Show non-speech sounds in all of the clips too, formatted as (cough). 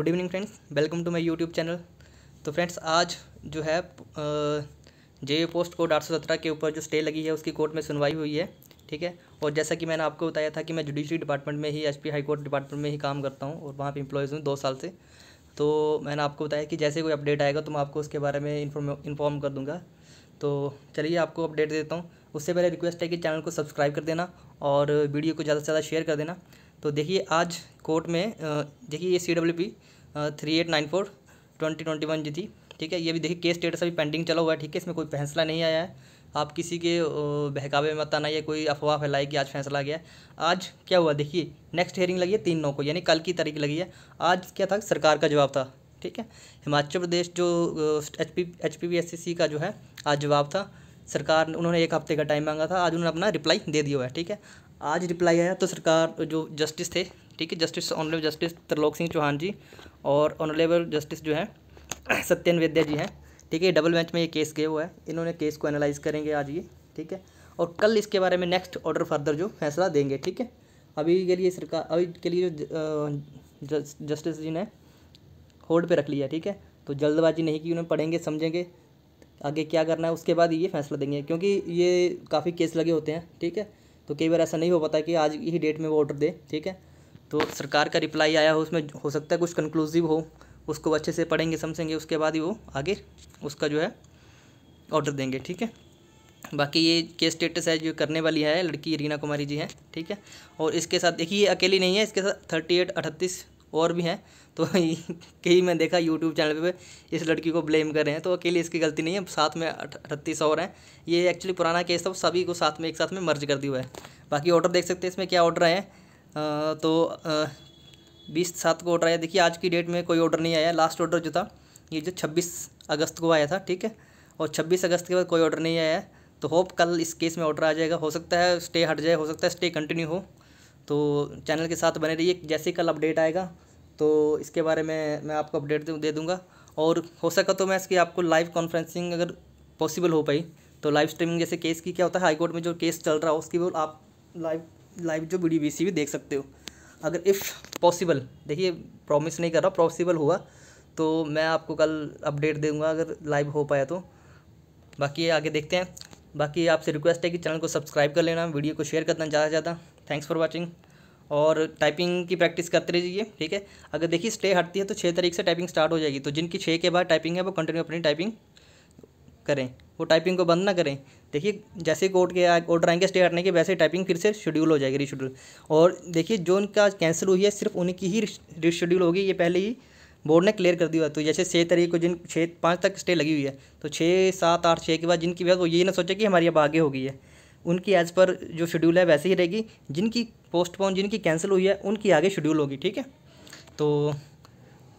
good evening friends welcome to my YouTube channel तो friends आज जो है जे पोस्ट कोड आठ सौ सत्रह के ऊपर जो स्टे लगी है उसकी कोर्ट में सुनवाई हुई है ठीक है और जैसा कि मैंने आपको बताया था कि मैं जुडिशरी डिपार्टमेंट में ही पी हाई कोर्ट डिपार्टमेंट में ही काम करता हूँ और वहाँ पर इम्प्लॉयज़ हूँ दो साल से तो मैंने आपको बताया कि जैसे कोई अपडेट आएगा तो मैं आपको उसके बारे में इन्फॉर्म कर दूँगा तो चलिए आपको अपडेट देता हूँ उससे पहले रिक्वेस्ट है कि चैनल को सब्सक्राइब कर देना और वीडियो को ज़्यादा से ज़्यादा शेयर कर देना तो देखिए आज कोर्ट में देखिए ये C W P three eight nine four twenty twenty one जी थी ठीक है ये भी देखिए केस स्टेटस अभी पेंडिंग चला हुआ है ठीक है इसमें कोई फैसला नहीं आया है आप किसी के बहकावे में मत आना या कोई अफवाह फैलाई कि आज फैसला गया आज क्या हुआ देखिए नेक्स्ट हेयरिंग लगी है तीन नौ को यानी कल की तारीख लगी है आज क्या था सरकार का जवाब था ठीक है हिमाचल प्रदेश जो H P H P S C C का जो है आज जवाब था सरकार ने उन्होंने एक हफ्ते का टाइम मांगा था आज उन्होंने अपना रिप्लाई दे दिया हुआ है ठीक है आज रिप्लाई आया तो सरकार जो जस्टिस थे ठीक है justice honourable justice Trilok Singh Chauhan ji और ऑनरेबल जस्टिस जो हैं सत्यन वैद्या जी हैं ठीक है डबल बेंच में ये केस गए हुआ है इन्होंने केस को एनालाइज करेंगे आज ये ठीक है और कल इसके बारे में नेक्स्ट ऑर्डर फर्दर जो फैसला देंगे ठीक है अभी के लिए सरकार अभी के लिए जो जस्टिस जी ने होल्ड पे रख लिया ठीक है तो जल्दबाजी नहीं की उन्हें पढ़ेंगे समझेंगे आगे क्या करना है उसके बाद ये फैसला देंगे क्योंकि ये काफ़ी केस लगे होते हैं ठीक है तो कई बार ऐसा नहीं हो पाता कि आज ही डेट में वो ऑर्डर दे ठीक है तो सरकार का रिप्लाई आया हो उसमें हो सकता है कुछ कंक्लूसिव हो उसको अच्छे से पढ़ेंगे समझेंगे उसके बाद ही वो आगे उसका जो है ऑर्डर देंगे ठीक है बाकी ये केस स्टेटस है जो करने वाली है लड़की रीना कुमारी जी हैं ठीक है और इसके साथ देखिए ये अकेली नहीं है इसके साथ थर्टी एट अठतीस और भी हैं तो (laughs) कहीं मैं देखा यूट्यूब चैनल पे इस लड़की को ब्लेम कर रहे हैं तो अकेली इसकी गलती नहीं है साथ में अठतीस और हैं ये एक्चुअली पुराना केस था सभी को साथ में एक साथ में मर्ज कर दिया हुआ है बाकी ऑर्डर देख सकते हैं इसमें क्या ऑर्डर आए हैं तो बीस सात को ऑर्डर आया देखिए आज की डेट में कोई ऑर्डर नहीं आया लास्ट ऑर्डर जो था ये जो छब्बीस अगस्त को आया था ठीक है और छब्बीस अगस्त के बाद कोई ऑर्डर नहीं आया है तो होप कल इस केस में ऑर्डर आ जाएगा हो सकता है स्टे हट जाए हो सकता है स्टे कंटिन्यू हो तो चैनल के साथ बने रहिए जैसे कल अपडेट आएगा तो इसके बारे में मैं आपको अपडेट दे दूँगा और हो सका तो मैं इसकी आपको लाइव कॉन्फ्रेंसिंग अगर पॉसिबल हो पाई तो लाइव स्ट्रीमिंग जैसे केस की क्या होता है हाईकोर्ट में जो केस चल रहा हो उसकी वो आप लाइव लाइव जो बी बी भी देख सकते हो अगर इफ़ पॉसिबल देखिए प्रॉमिस नहीं कर रहा पॉसिबल हुआ तो मैं आपको कल अपडेट दूंगा अगर लाइव हो पाया तो बाकी आगे देखते हैं बाकी आपसे रिक्वेस्ट है कि चैनल को सब्सक्राइब कर लेना वीडियो को शेयर करना ज़्यादा ज़्यादा थैंक्स फॉर वॉचिंग और टाइपिंग की प्रैक्टिस करते रहिए ठीक है अगर देखिए स्टे हटती है तो छः तारीख से टाइपिंग स्टार्ट हो जाएगी तो जिनकी छः के बाद टाइपिंग है वो कंटिन्यू अपनी टाइपिंग करें वो टाइपिंग को बंद ना करें देखिए जैसे कोर्ट के ऑर्डर आएंगे स्टे हटने के वैसे टाइपिंग फिर से शेड्यूल हो जाएगी रिशेड्यूल और देखिए जो उनका कैंसिल हुई है सिर्फ उन्हीं की ही रिशेड्यूल होगी ये पहले ही बोर्ड ने क्लियर कर दिया तो जैसे छः तारीख को जिन छः पाँच तक स्टे लगी हुई है तो छः सात आठ छः के बाद जिनकी वजह वो ये ना सोचे कि हमारी अब आगे हो गई है उनकी एज़ पर जो शेड्यूल है वैसे ही रहेगी जिनकी पोस्टपोन जिनकी कैंसिल हुई है उनकी आगे शेड्यूल होगी ठीक है तो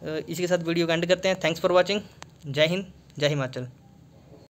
इसी के साथ वीडियो का एंड करते हैं थैंक्स फॉर वॉचिंग जय हिंद जय हिमाचल